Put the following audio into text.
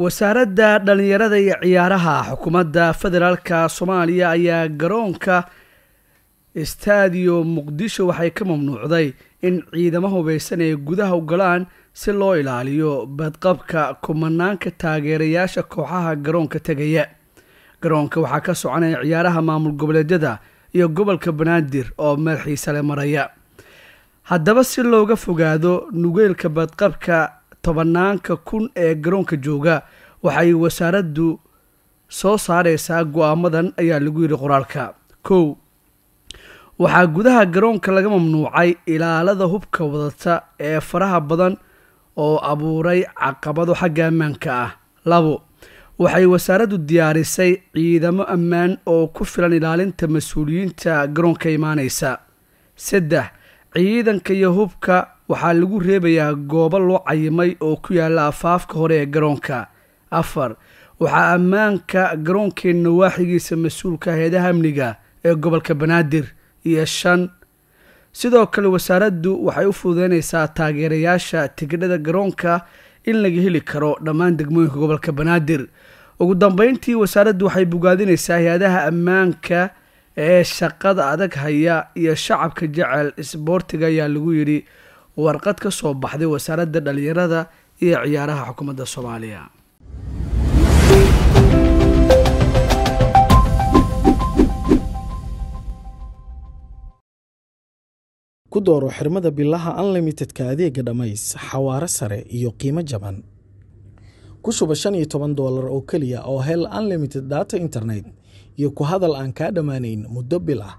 wasaaradda dhallinyarada iyo ciyaaraha xukuumadda federaalka soomaaliya ayaa garoonka istadiyo muqdisho waxay ka mamnuucday in ciidamo hubaysan ay gudaha u galaan si loo ilaaliyo badqabka kumanaanka taageerayaasha kooxaha garoonka tegaya garoonka waxaa ka soconaya ciyaaraha maamul goboleedyada iyo gobolka banaadir oo meel xiisale maraya haddaba si looga fogaado nugeylka badqabka tobanaanka kun ee garoonka jooga waxay wasaaraddu soo saaraysaa go-aamadan ayaa lagu yidhi qoraalka kow waxaa gudaha garoonka laga mamnuucay ilaalada hubka wadata ee faraha badan oo abuuray caqabado xagga ammaanka ah labo waxay wasaaraddu diyaarisay ciidamo ammaan oo ku filan ilaalinta mas-uuliyiinta garoonka imaanaysa saddex ciidanka iyo hubka waxaa lagu reebayaa goobo loo cayimay oo ku yaala afaafka hore ee garoonka afar waxaa ammaanka garoonkeenna waaxigiisa mas-uulka hay-adaha amniga ee gobolka banaadir iyo shan sidoo kale wasaaraddu waxay u fududeynaysaa taageerayaasha tigidhada garoonka in laga heli karo dhammaan degmooyinka gobolka banaadir ugu dambeyntii wasaaraddu waxay bogaadinaysaa hay-adaha ammaanka ee shaqada adag haya iyo shacabka jecel isboortiga ayaa lagu yidhi warqad ka soo baxday wasaaradda dhalinyarada iyo ciyaaraha xukuumadda soomaaliya ku dooro xirmada bilaha unlimitedka adeega dhammays xawaaro sare iyo qiimo jaban ku shuba shan iyo toban doolar oo keliya oo hel unlimited data internet iyo ku hadal aan kaa dhammaanayn muddo bil ah